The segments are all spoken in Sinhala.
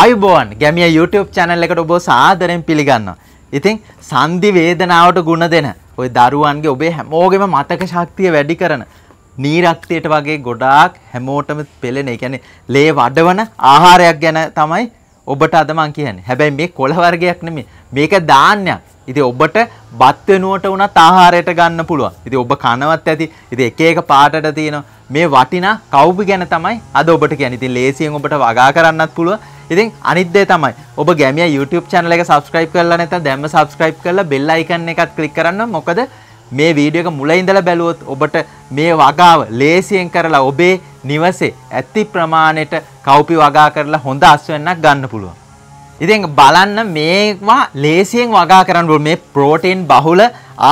ආයුබෝවන් ගැමිය YouTube channel එකට ඔබ සාදරයෙන් පිළිගන්නවා. ඉතින් සන්ධි වේදනාවට ගුණ දෙන ওই දරුවන්ගේ ඔබේ හැමෝගෙම මතක ශක්තිය වැඩි කරන නීරක්තියට වගේ ගොඩාක් හැමෝටම පෙළෙන, ඒ කියන්නේ ලේ වඩවන ආහාරයක් ගැන තමයි ඔබට අද මම කියන්නේ. හැබැයි මේ කොළ වර්ගයක් නෙමෙයි. මේක ධාන්‍යයක්. ඉතින් ඔබට බත් වෙනුවට වුණත් ආහාරයට ගන්න පුළුවන්. ඉතින් ඔබ කනවත් ඇති. ඉතින් එක එක පාටට තියෙන මේ වටිනා කවුබි ගැන තමයි අද ඔබට කියන්නේ. ඉතින් ලේසියෙන් ඔබට වගා කරන්නත් පුළුවන්. ඉතින් අනිද්දේ තමයි ඔබ ගැමිය YouTube channel එක subscribe කරලා නැත්නම් දැම්ම subscribe කරලා bell icon එකත් click කරන්න මොකද මේ වීඩියෝ එක මුල ඉඳලා බැලුවොත් ඔබට මේ වගාව ලේසියෙන් කරලා ඔබේ නිවසේ ඇති ප්‍රමාණයට කව්පි වගා කරලා හොඳ අස්වැන්නක් ගන්න පුළුවන්. ඉතින් බලන්න මේවා ලේසියෙන් වගා කරන්න මේ ප්‍රෝටීන් බහුල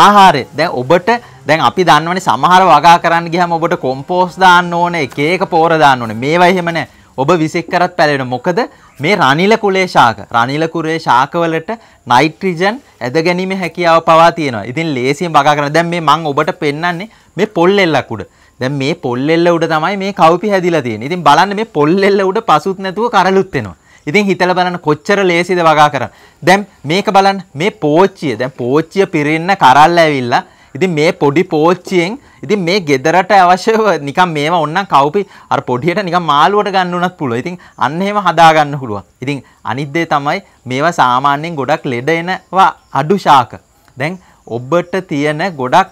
ආහාරය දැන් ඔබට දැන් අපි දන්නවනේ සමහර වගා කරන්න ගියාම ඔබට කොම්පෝස්ට් දාන්න ඕනේ එක එක පෝර දාන්න ඕනේ මේවා එහෙම නැහැ ඔබ විසෙක් කරත් පැලෙන මොකද මේ රනිල කුලේ ශාක රනිල කුරේ ශාකවලට නයිට්‍රජන් ඇද ගැනීම හැකියාව පවා තියෙනවා. ඉතින් ලේසියෙන් බගා කරන දැන් මේ මං ඔබට පෙන්වන්නේ මේ පොල් එල්ලක් උඩ. දැන් මේ පොල් එල්ල උඩ තමයි මේ කවුපි හැදිලා තියෙන්නේ. ඉතින් බලන්න මේ පොල් එල්ල උඩ පසුත් නැතුව කරලුත් වෙනවා. ඉතින් හිතල බලන්න කොච්චර ලේසිද වගා කරන්න. දැන් මේක බලන්න මේ පෝච්චිය දැන් පෝච්චිය පිරෙන්න කරල් ඇවිල්ලා ඉතින් මේ පොඩි පෝච්චියෙන් ඉතින් මේ ගෙදරට අවශ්‍ය නිකන් මේවා ඕන්නම් කවුපි අර පොඩියට නිකන් මාළුවට ගන්න උනත් පුළුවන්. ඉතින් අන්න එහෙම හදා ගන්න පුළුවන්. ඉතින් අනිත් දේ තමයි මේවා සාමාන්‍යයෙන් ගොඩක් ලෙඩ එනවා අඩු ශාක. දැන් ඔබට තියෙන ගොඩක්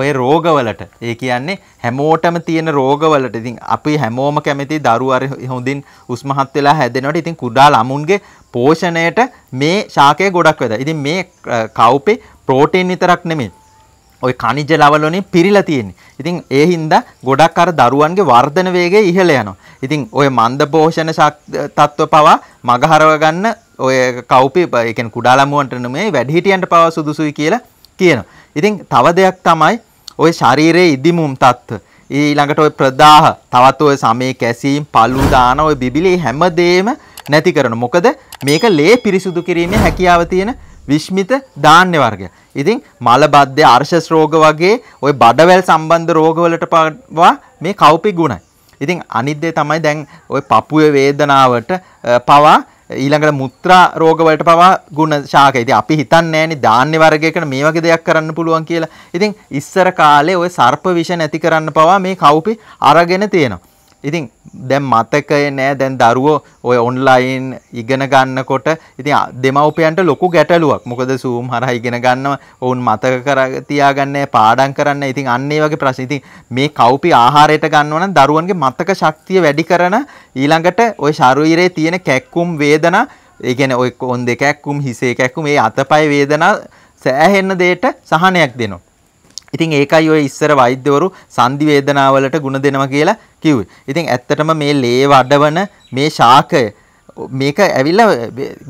ඔය රෝගවලට ඒ කියන්නේ හැමෝටම තියෙන රෝගවලට ඉතින් අපි හැමෝම කැමති දරුවර හොඳින් උස්මහත් වෙලා හැදෙනවට ඉතින් කුඩා ළමුන්ගේ පෝෂණයට මේ ශාකය ගොඩක් වැදගත්. ඉතින් මේ කව්පේ ප්‍රෝටීන් විතරක් නෙමෙයි ඔය කනිජ ලවල වලින් පිරීලා තියෙන්නේ. ඉතින් ඒ හින්දා ගොඩක් අර දරුවන්ගේ වර්ධන වේගය ඉහළ යනවා. ඉතින් ඔය මන්ද පෝෂණ තත්ත්ව පවා මගහරව ගන්න ඔය කව්පි ඒ කියන්නේ කුඩා ළමුවන්ට නෙමෙයි වැඩිහිටියන්ට පවා සුදුසුයි කියලා කියනවා. ඉතින් තව දෙයක් තමයි ඔය ශරීරයේ ඉදිමුම් තත්ත්ව. ඊළඟට ඔය ප්‍රදාහ තවත් ඔය සමේ කැසීම් පළු දාන ඔය බිබිලි හැමදේම නැති කරන. මොකද මේක ලේ පිරිසුදු කිරීමේ හැකියාව තියෙන විශ්මිත ධාන්‍ය වර්ගය. ඉතින් මල බද්ධ අර්ශස් රෝග වගේ ওই බඩවැල් සම්බන්ධ රෝගවලට පවා මේ කව්පි ගුණයි. ඉතින් අනිත් තමයි දැන් ওই පපුවේ වේදනාවට පවා ඊළඟට මුත්‍රා රෝගවලට පවා ගුණ ශාක. ඉතින් අපි හිතන්නේ නැහැනේ ධාන්‍ය වර්ගයකට මේ වගේ දෙයක් කරන්න පුළුවන් කියලා. ඉතින් ඉස්සර කාලේ ওই සර්ප විෂ නැති කරන්න පවා මේ කව්පි අරගෙන තියෙනවා. ඉතින් දැන් මතකය නෑ දැන් දරුවෝ ඔය ඔන්ලයින් ඉගෙන ගන්නකොට ඉතින් දෙමව්පියන්ට ලොකු ගැටලුවක්. මොකද Zoom හරහා ඉගෙන ගන්නව ඔවුන් මතක කර තියාගන්නේ පාඩම් කරන්න. ඉතින් අන්න ඒ වගේ ප්‍රශ්න. ඉතින් මේ කව්පි ආහාරයට ගන්නවා නම් දරුවන්ගේ මතක ශක්තිය වැඩි කරන ඊළඟට ওই ශරීරයේ තියෙන කැක්කුම් වේදනා, ඒ කියන්නේ ওই කොන් දෙකක්කුම්, හිසේ කැක්කුම්, මේ අතපය වේදනා සෑහෙන දෙයට සහනයක් දෙනවා. ඉතින් ඒකයි ඔය ඉස්සර වෛද්‍යවරු සන්ධි වේදනාවලට ಗುಣ දෙනවා කියලා කිව්වේ. ඉතින් ඇත්තටම මේ ලේ වඩවන මේ ශාකය මේක ඇවිල්ලා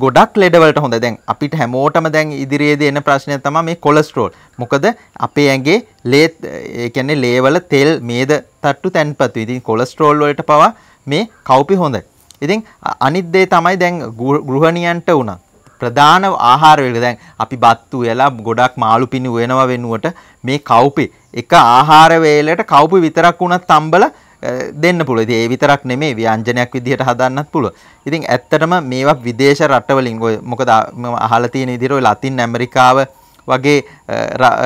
ගොඩක් ලෙඩවලට හොඳ. දැන් අපිට හැමෝටම දැන් ඉදිරියේදී එන ප්‍රශ්නය තමයි මේ කොලෙස්ටරෝල්. මොකද අපේ ඇඟේ ලේ ඒ කියන්නේ ලේවල තෙල් මේද තට්ටු තැන්පත් වෙයි. ඉතින් කොලෙස්ටරෝල් වලට පවා මේ කව්පි හොඳයි. ඉතින් අනිත් දේ තමයි දැන් ගෘහණියන්ට උනත් ප්‍රධාන ආහාර වේලක දැන් අපි බත්තු වෙලා ගොඩක් මාළු පිණි වෙනවා වෙනුවට මේ කව්පි එක ආහාර වේලට කව්පි විතරක් වුණත් තම්බල දෙන්න පුළුවන්. ඉතින් ඒ විතරක් නෙමෙයි ව්‍යංජනයක් විදිහට හදන්නත් පුළුවන්. ඉතින් ඇත්තටම මේවා විදේශ රටවලින් ඔය මොකද මම අහලා තියෙන විදිහට ඔය ලතින් ඇමරිකාව වගේ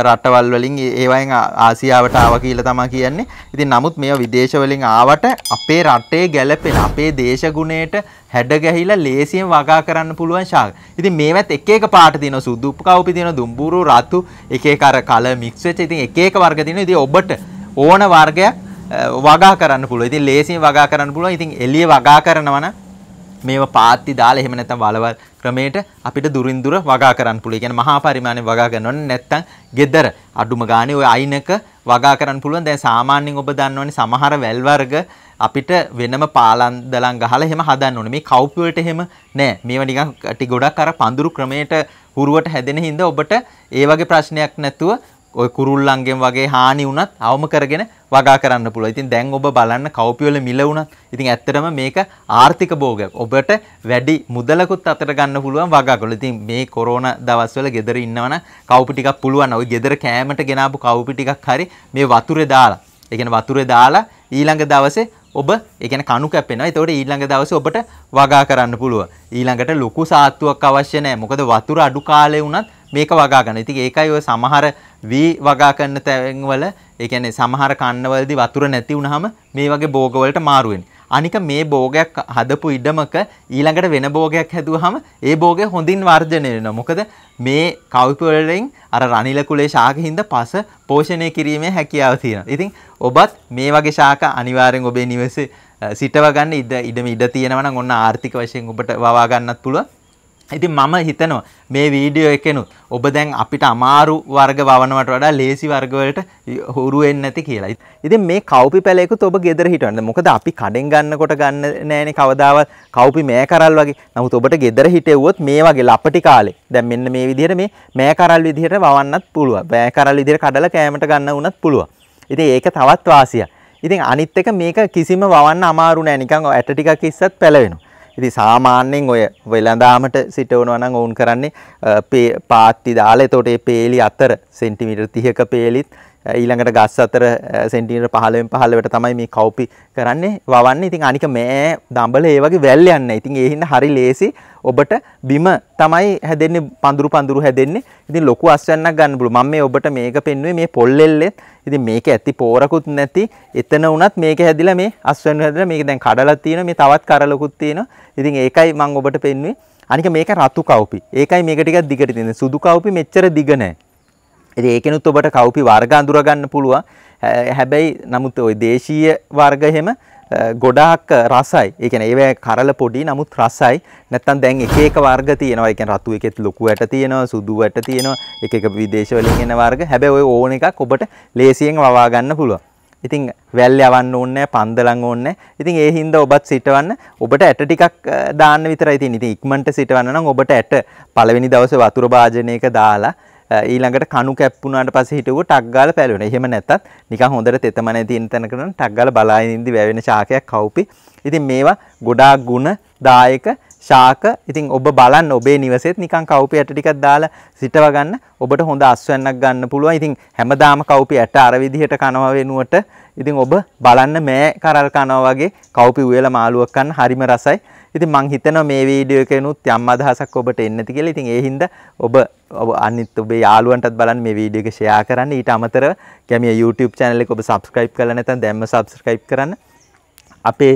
රටවල් වලින් ඒවයින් ආසියාවට ආව කියලා තමයි කියන්නේ. ඉතින් නමුත් මේව විදේශ වලින් ආවට අපේ රටේ ගැළපෙන අපේ දේශගුණයට හැඩ ගැහිලා ලේසියෙන් වගා කරන්න පුළුවන් ශාක. ඉතින් මේවත් එක එක පාට තියෙනවා සුදු කවුපි තියෙනවා දුඹුරු රතු එක එක අර කල මික්ස් වෙච්ච ඉතින් එක එක වර්ග තියෙනවා. ඉතින් ඔබට ඕන වර්ගයක් වගා කරන්න පුළුවන්. ඉතින් ලේසියෙන් වගා කරන්න පුළුවන්. ඉතින් එළිය වගා කරනවා නම් මේව පාත්ති දාලා එහෙම නැත්නම් වලවල් ක්‍රමයට අපිට දුරින් දුර වගා කරන්න පුළුවන්. කියන්නේ මහා පරිමාණයෙන් වගා කරනවනේ නැත්තම් gedara අඩුම ගානේ ওই අයිනක වගා කරන්න පුළුවන්. දැන් සාමාන්‍යයෙන් ඔබ දන්නවනේ සමහර වැල් වර්ග අපිට වෙනම පාලන් දලන් ගහලා එහෙම හදන්න ඕනේ. මේ කවුප් වලට එහෙම නෑ. මේවා නිකන් ටි ගොඩක් අර පඳුරු ක්‍රමයට හුරුවට හැදෙන හින්දා ඔබට ඒ වගේ ප්‍රශ්නයක් නැතුව ඔය කුරුල්ලන්ගෙන් වගේ හානි වුණත් අවම කරගෙන වගා කරන්න පුළුවන්. ඉතින් දැන් ඔබ බලන්න කව්පිවල මිල වුණත් ඉතින් ඇත්තටම මේක ආර්ථික භෝගයක්. ඔබට වැඩි මුදලකුත් අතට ගන්න පුළුවන් වගා කරලා. ඉතින් මේ කොරෝනා දවස්වල ගෙදර ඉන්නවනම් කව්පි ටිකක් පුළුවන්. ওই ගෙදර කෑමට ගෙනාපු කව්පි ටිකක් හරි මේ වතුරේ දාලා. ඒ කියන්නේ වතුරේ දාලා ඊළඟ දවසේ ඔබ එකන කණු කැපෙනවා එතකොට ඊළඟ දවස ඔබට වගා කරන්න පුළුව ඊළඟට ලොකු සාත්තුවක් අවශ්‍ය නෑ මොකද වතුර අඩු කාලය වුණත් මේක වගා ගන්න. ඉතින් ඒකයි ඔය සමහර වී වගා කරන තැන් වල ඒ කියන්නේ සමහර කන්නවලදී වතුර නැති වුනහම මේ වගේ භෝග වලට මාරු වෙන්නේ. අනික මේ භෝගයක් හදපු ඉඩමක ඊළඟට වෙන භෝගයක් හැදුවහම ඒ භෝගය හොඳින් වර්ධනය වෙනවා. මොකද මේ කව්පි වලින් අර රනිල කුලේ ශාකින්ද පස පෝෂණය කිරීමේ හැකියාව තියෙනවා. ඉතින් ඔබත් මේ වගේ ශාක අනිවාර්යෙන් ඔබේ නිවසේ සිටව ගන්න ඉඩ ඉඩම ඉඩ තියෙනවා නම් ඔන්න ආර්ථික වශයෙන් ඔබට වවා ගන්නත් පුළුවන්. ඉතින් මම හිතනවා මේ වීඩියෝ එකෙනුත් ඔබ දැන් අපිට අමාරු වර්ග වවනවට වඩා ලේසි වර්ගවලට හුරු වෙන්නේ නැති කියලා. ඉතින් මේ කව්පි පැලයකුත් ඔබ ගෙදර හිටවන්න. මොකද අපි කඩෙන් ගන්නකොට ගන්න නෑනේ කවදාවත් කව්පි මෑකරල් වගේ. නමුත් ඔබට ගෙදර හිටෙව්වොත් මේ වගේ ලපටි කාලේ. දැන් මෙන්න මේ විදිහට මේ මෑකරල් විදිහට වවන්නත් පුළුවන්. මෑකරල් විදිහට කඩලා කෑමට ගන්න වුණත් පුළුවන්. ඉතින් ඒක තවත් වාසියක්. ඉතින් අනිත් එක මේක කිසිම වවන්න අමාරු නෑ. නිකන් ඇට ටිකක් ඉස්සත් පැලවෙනවා. ඉති සාමාන්‍යයෙන් ඔය වෙළඳාමට සිටවනවා නම් ඔවුන් කරන්නේ පාත්ති දාලා එතකොට මේ පේලි අතර සෙන්ටිමීටර් 30ක පේලිත් ඊළඟට ගස් අතර සෙන්ටිමීටර් 15න් 15ට තමයි මේ කවුපි කරන්නේ වවන්නේ. ඉතින් අනික මේ දඹල ඒ වගේ වැල් යන්නේ. ඉතින් ඒ හින්දා හරි ලේසි ඔබට බිම තමයි හැදෙන්නේ පඳුරු පඳුරු හැදෙන්නේ. ඉතින් ලොකු අස්වැන්නක් ගන්න බුළු. මම මේ ඔබට මේක පෙන්වුවේ මේ පොල්ලෙල්ලෙත්. ඉතින් මේක ඇති පෝරකුත් නැති. එතන වුණත් මේක හැදිලා මේ අස්වැන්න හැදිලා මේක දැන් කඩලා තියෙනවා. මේ තවත් කරලකුත් තියෙනවා. ඉතින් ඒකයි මම ඔබට පෙන්වුවේ. අනික මේක රතු කවුපි. ඒකයි මේක ටිකක් දිගට තියෙන. සුදු කවුපි මෙච්චර දිග නැහැ. ඉතින් ඒකෙනුත් ඔබට කවුපි වර්ග අඳුර ගන්න පුළුවන්. හැබැයි නමුත් ওই දේශීය වර්ග එහෙම ගොඩාක් රසයි. ඒ කියන්නේ ඒවැ කරල පොඩි නමුත් රසයි. නැත්තම් දැන් එක එක වර්ග තියෙනවා. ඒ කියන්නේ රතු එකෙත් ලොකු ඇට තියෙනවා, සුදු ඇට තියෙනවා, එක එක විදේශවලින් එන වර්ග. හැබැයි ওই ඕන එකක් ඔබට ලේසියෙන් වවා ගන්න පුළුවන්. ඉතින් වැල් යවන්න ඕන්නෑ පන්දලං ඕන්න ඉතින් ඒ හින්දා ඔබත් සිටවන්න ඔබට ඇට ටිකක් දාන්න විතරයි තියෙන්නේ. ඉතින් ඉක්මනට සිටවන්න නම් ඔබට ඇට පළවෙනි දවසේ වතුර භාජනයක දාලා ඊළඟට කණු කැප්පුණාට පස්සේ හිටවුව ටක් ගාලා පැලවෙනවා. එහෙම නැත්තත් නිකන් හොඳට තෙතමනේ තියෙන තැනකට නම් ටක් ගාලා බලාගෙන ඉඳි වැවෙන ශාකයක් කවුපි. ඉතින් මේවා ගොඩාක් ಗುಣ දායක ශාක ඉතින් ඔබ බලන්න ඔබේ නිවසෙත් නිකන් කවුපි ඇට ටිකක් දාලා සිටව ගන්න ඔබට හොඳ අස්වැන්නක් ගන්න පුළුවන්. ඉතින් හැමදාම කවුපි ඇට අර විදිහට කනවා වෙනුවට ඉතින් ඔබ බලන්න මෑ කරල් කනවා වගේ කවුපි උයලා මාළුවක් කන්න හරිම රසයි. ඉතින් මං හිතනවා මේ වීඩියෝ එකේනුත් යම් අදහසක් ඔබට එන්න ඇති කියලා. ඉතින් ඒ හින්දා ඔබ ඔබ අනිත් ඔබේ යාළුවන්ටත් බලන්න මේ වීඩියෝ එක ෂෙයා කරන්න. ඊට අමතරව ගැමිය YouTube channel එක ඔබ subscribe කරලා නැත්නම් දැන්ම subscribe කරන්න. අපේ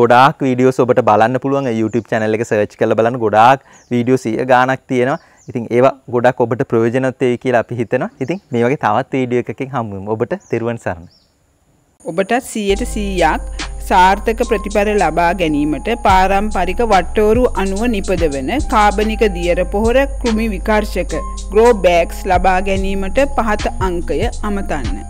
ගොඩාක් වීඩියෝස් ඔබට බලන්න පුළුවන් YouTube channel එක search කරලා බලන්න ගොඩාක් වීඩියෝ 100 ගාණක් තියෙනවා. ඉතින් ඒවා ගොඩක් ඔබට ප්‍රයෝජනවත් වෙයි කියලා අපි හිතනවා. ඉතින් මේ වගේ තවත් වීඩියෝ එකකින් හමු වෙමු. ඔබට තෙරුවන් සරණයි. ඔබටත් 100ට 100ක් සාර්ථක ප්‍රතිඵල ලබා ගැනීමට පාරම්පරික වට්ටෝරු අනුව නිපදවන කාබනික දියර පොහොර කෘමි විකර්ශක ග්‍රෝබෑක්ස් ලබා ගැනීමට පහත අංකය අමතන්න.